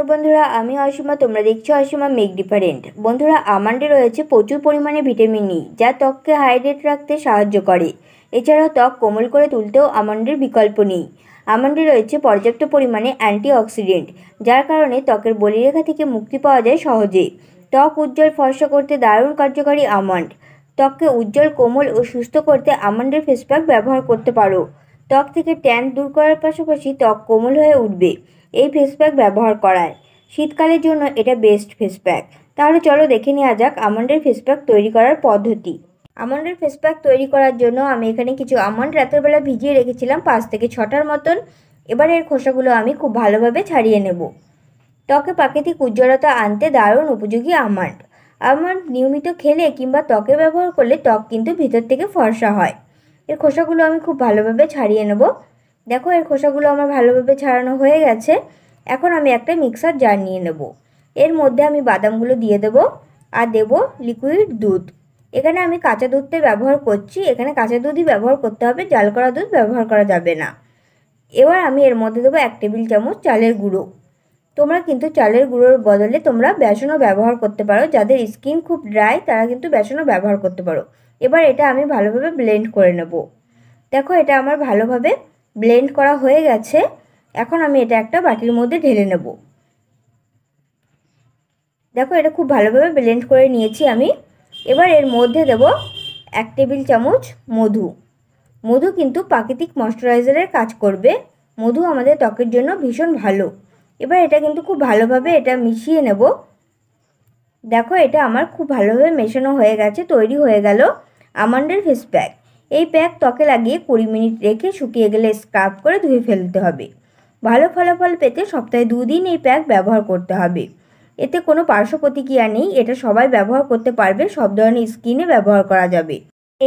নমস্কার বন্ধুরা আমি অসীমা তোমরা দেখছো অসীমা মেক ডিফারেন্ট বন্ধুরা আমান্ডে রয়েছে প্রচুর পরিমাণে ভিটামিন ই e, যা ত্বককে হাইড্রেট রাখতে সাহায্য করে এছাড়াও ত্বক কোমল করে তুলতেও আমান্ডের বিকল্প নেই আমান্ডে রয়েছে পর্যাপ্ত পরিমাণে অ্যান্টিঅক্সিডেন্ট যার কারণে ত্বকের বলিরেখা থেকে মুক্তি পাওয়া যায় সহজে ত্বক উজ্জ্বল ফর্সা করতে দারুণ কার্যকারী আমন্ড ত্বককে উজ্জ্বল কোমল ও সুস্থ করতে আমন্ডের ফেস প্যাক ব্যবহার করতে পারো ত্বক থেকে ট্যান দূর করার পাশাপাশি ত্বক কোমল হয়ে উঠবে এই ফেস প্যাক ব্যবহার করায় শীতকালের জন্য এটা বেস্ট ফেস প্যাক তাহলে চলো দেখে নেওয়া যাক আমন্ডের ফেস প্যাক তৈরি করার পদ্ধতি আমন্ডের ফেস প্যাক তৈরি করার জন্য আমি এখানে কিছু আমন্ড রাতের বেলা ভিজিয়ে রেখেছিলাম পাঁচ থেকে ছটার মতন এবার এর খোসাগুলো আমি খুব ভালোভাবে ছাড়িয়ে নেব ত্বকে প্রাকৃতিক উজ্জ্বলতা আনতে দারুণ উপযোগী আমন্ড আমন্ড নিয়মিত খেলে কিংবা ত্বকে ব্যবহার করলে ত্বক কিন্তু ভিতর থেকে ফর্সা হয় এর খোসাগুলো আমি খুব ভালোভাবে ছাড়িয়ে নেব দেখো এর খোসাগুলো আমার ভালোভাবে ছাড়ানো হয়ে গেছে এখন আমি একটা মিক্সার জার নিয়ে নেব এর মধ্যে আমি বাদামগুলো দিয়ে দেব আর দেব লিকুইড দুধ এখানে আমি কাঁচা দুধটা ব্যবহার করছি এখানে কাঁচা দুধই ব্যবহার করতে হবে জাল করা দুধ ব্যবহার করা যাবে না এবার আমি এর মধ্যে দেবো এক টেবিল চামচ চালের গুঁড়ো তোমরা কিন্তু চালের গুঁড়োর বদলে তোমরা বেসনও ব্যবহার করতে পারো যাদের স্কিন খুব ড্রাই তারা কিন্তু বেসনও ব্যবহার করতে পারো এবার এটা আমি ভালোভাবে ব্লেন্ড করে নেব দেখো এটা আমার ভালোভাবে ব্লেন্ড করা হয়ে গেছে এখন আমি এটা একটা বাটির মধ্যে ঢেলে নেব দেখো এটা খুব ভালোভাবে ব্লেন্ড করে নিয়েছি আমি এবার এর মধ্যে দেব এক টেবিল চামচ মধু মধু কিন্তু প্রাকৃতিক ময়শ্চারাইজারের কাজ করবে মধু আমাদের ত্বকের জন্য ভীষণ ভালো এবার এটা কিন্তু খুব ভালোভাবে এটা মিশিয়ে নেব দেখো এটা আমার খুব ভালোভাবে মেশানো হয়ে গেছে তৈরি হয়ে গেল আমান্ডার ফেস প্যাক এই প্যাক ত্বকে লাগিয়ে কুড়ি মিনিট রেখে শুকিয়ে গেলে স্ক্রাব করে ধুয়ে ফেলতে হবে ভালো ফলাফল পেতে সপ্তাহে দুদিন এই প্যাক ব্যবহার করতে হবে এতে কোনো পার্শ্ব প্রতিক্রিয়া নেই এটা সবাই ব্যবহার করতে পারবে সব ধরনের স্কিনে ব্যবহার করা যাবে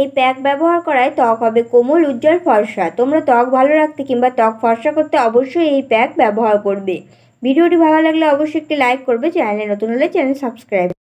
এই প্যাক ব্যবহার করায় ত্বক হবে কোমল উজ্জ্বল ফর্সা তোমরা ত্বক ভালো রাখতে কিংবা ত্বক ফর্সা করতে অবশ্যই এই প্যাক ব্যবহার করবে ভিডিওটি ভালো লাগলে অবশ্যই একটি লাইক করবে চ্যানেলে নতুন হলে চ্যানেল সাবস্ক্রাইব